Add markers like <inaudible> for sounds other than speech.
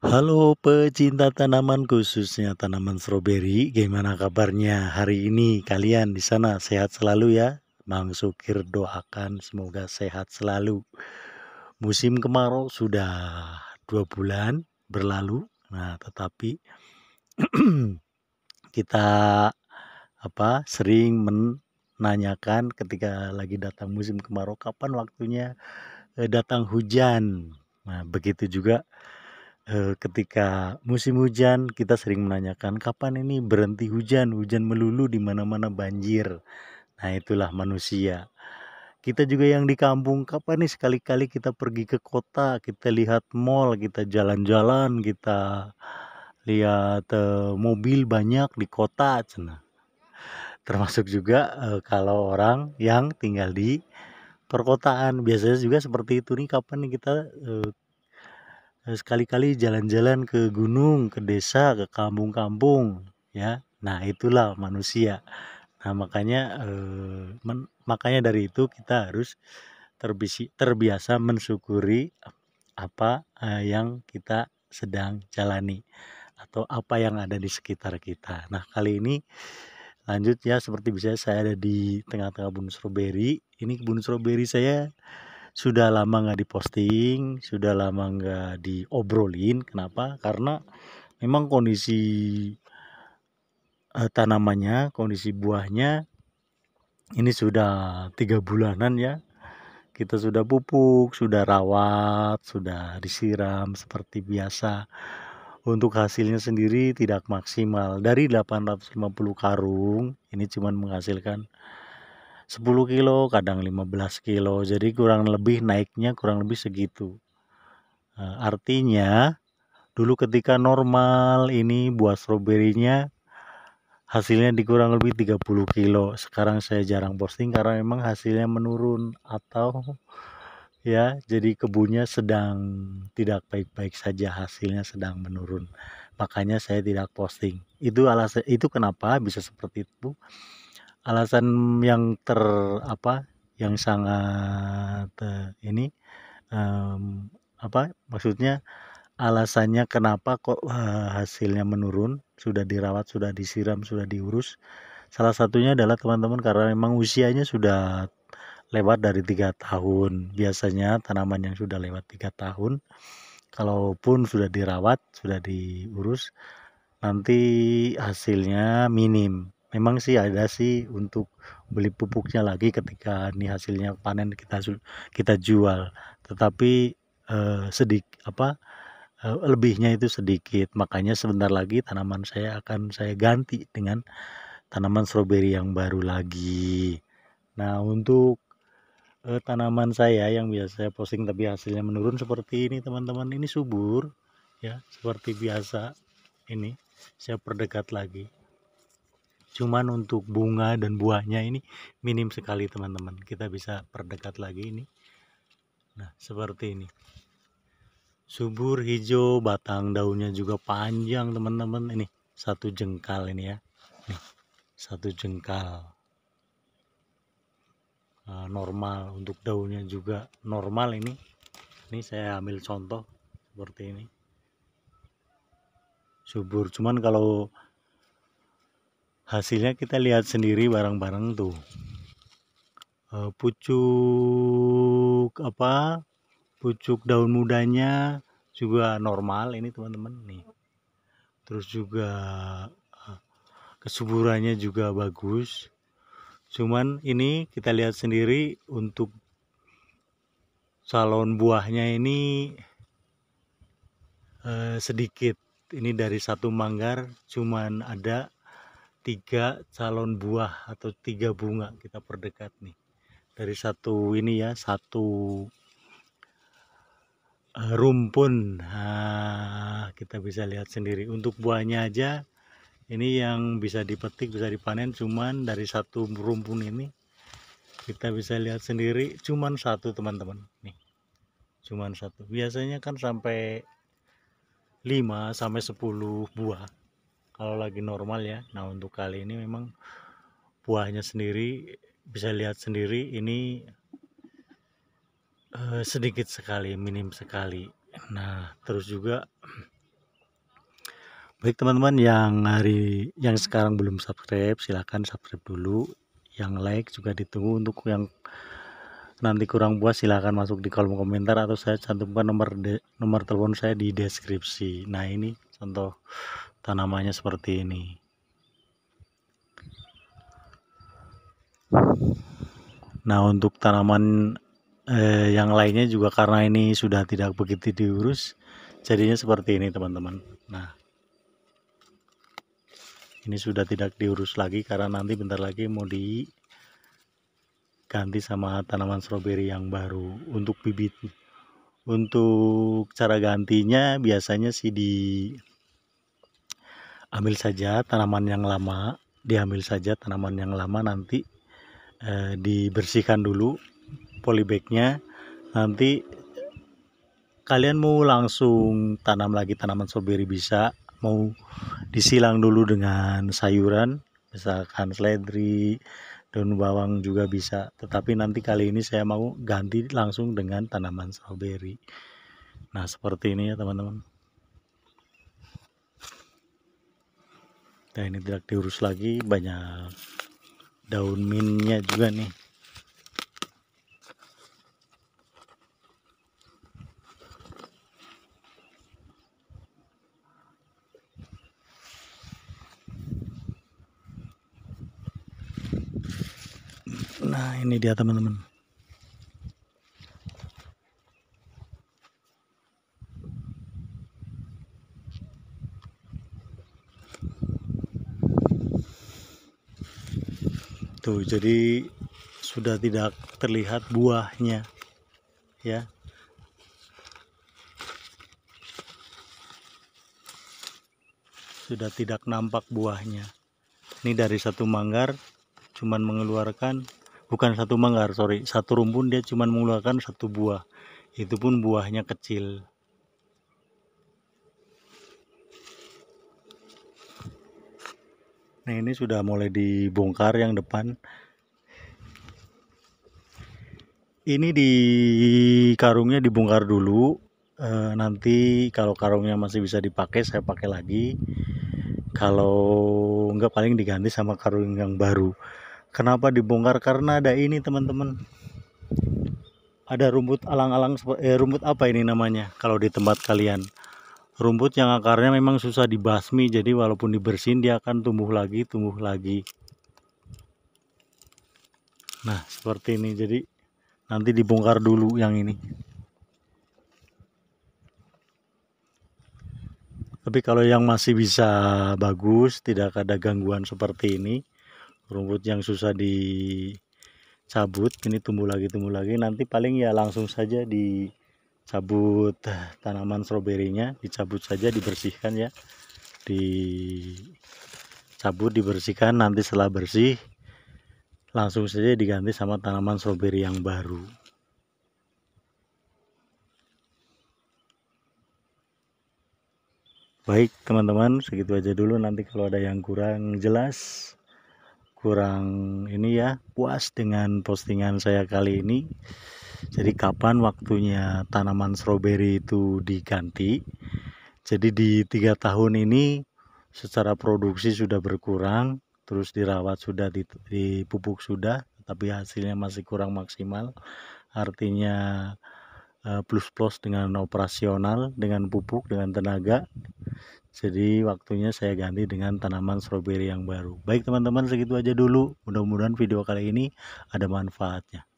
Halo pecinta tanaman khususnya tanaman stroberi, gimana kabarnya hari ini? Kalian di sana sehat selalu ya? Mang Sukir doakan semoga sehat selalu. Musim kemarau sudah dua bulan berlalu, nah tetapi <clears throat> kita apa sering menanyakan ketika lagi datang musim kemarau kapan waktunya eh, datang hujan. Nah begitu juga Eh, ketika musim hujan kita sering menanyakan kapan ini berhenti hujan hujan melulu di mana-mana banjir nah itulah manusia kita juga yang di kampung kapan nih sekali-kali kita pergi ke kota kita lihat mall kita jalan-jalan kita lihat uh, mobil banyak di kota cina termasuk juga uh, kalau orang yang tinggal di perkotaan biasanya juga seperti itu nih kapan nih kita uh, Eh, sekali-kali jalan-jalan ke gunung, ke desa, ke kampung-kampung, ya. Nah, itulah manusia. Nah, makanya eh, makanya dari itu kita harus terbisi, terbiasa mensyukuri apa eh, yang kita sedang jalani atau apa yang ada di sekitar kita. Nah, kali ini lanjut ya seperti bisa saya ada di tengah-tengah kebun stroberi. Ini kebun stroberi saya sudah lama nggak diposting, sudah lama nggak diobrolin. Kenapa? Karena memang kondisi uh, tanamannya, kondisi buahnya ini sudah tiga bulanan ya. Kita sudah pupuk, sudah rawat, sudah disiram seperti biasa. Untuk hasilnya sendiri tidak maksimal. Dari 850 karung, ini cuma menghasilkan 10 kilo kadang 15 kilo jadi kurang lebih naiknya kurang lebih segitu eh, artinya dulu ketika normal ini buah stroberinya hasilnya dikurang lebih 30 kilo sekarang saya jarang posting karena memang hasilnya menurun atau ya jadi kebunnya sedang tidak baik-baik saja hasilnya sedang menurun makanya saya tidak posting itu alasan itu kenapa bisa seperti itu alasan yang ter apa yang sangat uh, ini um, apa maksudnya alasannya kenapa kok uh, hasilnya menurun sudah dirawat sudah disiram sudah diurus salah satunya adalah teman-teman karena memang usianya sudah lewat dari tiga tahun biasanya tanaman yang sudah lewat tiga tahun kalaupun sudah dirawat sudah diurus nanti hasilnya minim memang sih ada sih untuk beli pupuknya lagi ketika nih hasilnya panen kita kita jual tetapi eh, sedik apa eh, lebihnya itu sedikit makanya sebentar lagi tanaman saya akan saya ganti dengan tanaman stroberi yang baru lagi nah untuk eh, tanaman saya yang biasa saya posting tapi hasilnya menurun seperti ini teman-teman ini subur ya seperti biasa ini saya perdekat lagi cuman untuk bunga dan buahnya ini minim sekali teman-teman kita bisa perdekat lagi ini nah seperti ini subur hijau batang daunnya juga panjang teman-teman ini satu jengkal ini ya Nih, satu jengkal eh, normal untuk daunnya juga normal ini ini saya ambil contoh seperti ini subur cuman kalau hasilnya kita lihat sendiri barang-barang tuh eh, pucuk apa pucuk daun mudanya juga normal ini teman-teman nih terus juga eh, kesuburannya juga bagus cuman ini kita lihat sendiri untuk salon buahnya ini eh, sedikit ini dari satu manggar cuman ada tiga calon buah atau tiga bunga kita perdekat nih dari satu ini ya satu e, rumpun nah, kita bisa lihat sendiri untuk buahnya aja ini yang bisa dipetik bisa dipanen cuman dari satu rumpun ini kita bisa lihat sendiri cuman satu teman-teman nih cuman satu biasanya kan sampai 5 sampai 10 buah kalau lagi normal ya nah untuk kali ini memang buahnya sendiri bisa lihat sendiri ini eh, sedikit sekali minim sekali nah terus juga baik teman-teman yang hari yang sekarang belum subscribe silahkan subscribe dulu yang like juga ditunggu untuk yang nanti kurang puas silahkan masuk di kolom komentar atau saya cantumkan nomor de, nomor telepon saya di deskripsi nah ini contoh tanamannya seperti ini nah untuk tanaman eh, yang lainnya juga karena ini sudah tidak begitu diurus jadinya seperti ini teman-teman nah ini sudah tidak diurus lagi karena nanti bentar lagi mau diganti sama tanaman stroberi yang baru untuk bibit untuk cara gantinya biasanya sih di ambil saja tanaman yang lama diambil saja tanaman yang lama nanti eh, dibersihkan dulu polybagnya nanti kalian mau langsung tanam lagi tanaman strawberry bisa mau disilang dulu dengan sayuran misalkan seledri daun bawang juga bisa tetapi nanti kali ini saya mau ganti langsung dengan tanaman strawberry nah seperti ini ya teman-teman nah ini tidak diurus lagi banyak daun minnya juga nih Nah ini dia teman-teman tuh jadi sudah tidak terlihat buahnya ya sudah tidak nampak buahnya ini dari satu manggar cuman mengeluarkan bukan satu manggar sorry satu rumpun dia cuman mengeluarkan satu buah itu pun buahnya kecil Nah ini sudah mulai dibongkar yang depan. Ini di karungnya dibongkar dulu. E, nanti kalau karungnya masih bisa dipakai saya pakai lagi. Kalau nggak paling diganti sama karung yang baru. Kenapa dibongkar? Karena ada ini teman-teman. Ada rumput alang-alang eh, rumput apa ini namanya kalau di tempat kalian? rumput yang akarnya memang susah dibasmi jadi walaupun dibersihin dia akan tumbuh lagi tumbuh lagi nah seperti ini jadi nanti dibongkar dulu yang ini tapi kalau yang masih bisa bagus tidak ada gangguan seperti ini rumput yang susah dicabut ini tumbuh lagi tumbuh lagi nanti paling ya langsung saja di cabut eh, tanaman stroberinya dicabut saja dibersihkan ya dicabut dibersihkan nanti setelah bersih langsung saja diganti sama tanaman stroberi yang baru baik teman-teman segitu aja dulu nanti kalau ada yang kurang jelas kurang ini ya puas dengan postingan saya kali ini jadi kapan waktunya tanaman stroberi itu diganti? Jadi di tiga tahun ini secara produksi sudah berkurang, terus dirawat sudah, dipupuk sudah, tapi hasilnya masih kurang maksimal. Artinya eh, plus plus dengan operasional, dengan pupuk, dengan tenaga. Jadi waktunya saya ganti dengan tanaman stroberi yang baru. Baik teman-teman segitu aja dulu. Mudah-mudahan video kali ini ada manfaatnya.